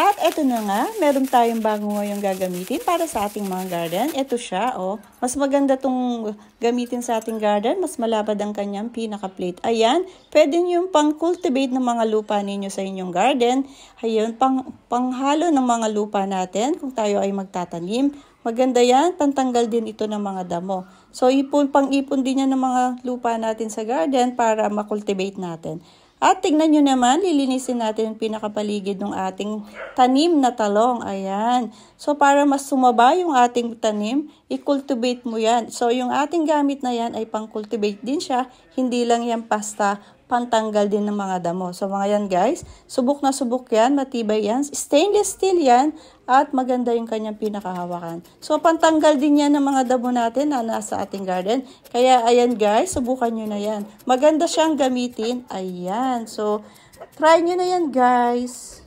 At eto na nga, meron tayong bago ngayong gagamitin para sa ating mga garden. Ito siya, oh. Mas maganda tong gamitin sa ating garden. Mas malabad ang kanyang pinaka-plate. Ayan, pwede nyo pang-cultivate ng mga lupa ninyo sa inyong garden. Ayan, pang panghalo ng mga lupa natin kung tayo ay magtatanim. Maganda yan, pantanggal din ito ng mga damo. So, ipon, pang-ipon din yan ng mga lupa natin sa garden para makultivate natin. At tingnan nyo naman, lilinisin natin ang pinakapaligid ng ating tanim na talong. Ayan. So, para mas sumaba yung ating tanim, i-cultivate mo yan. So, yung ating gamit na yan ay pang-cultivate din siya. Hindi lang yan pasta pantanggal din ng mga damo. So mga yan guys, subok na subok yan, matibay yan, stainless steel yan, at maganda yung kanyang pinakahawakan. So pantanggal din yan ng mga damo natin na nasa ating garden. Kaya ayan guys, subukan nyo na yan. Maganda siyang gamitin. Ayan, so try nyo na yan guys.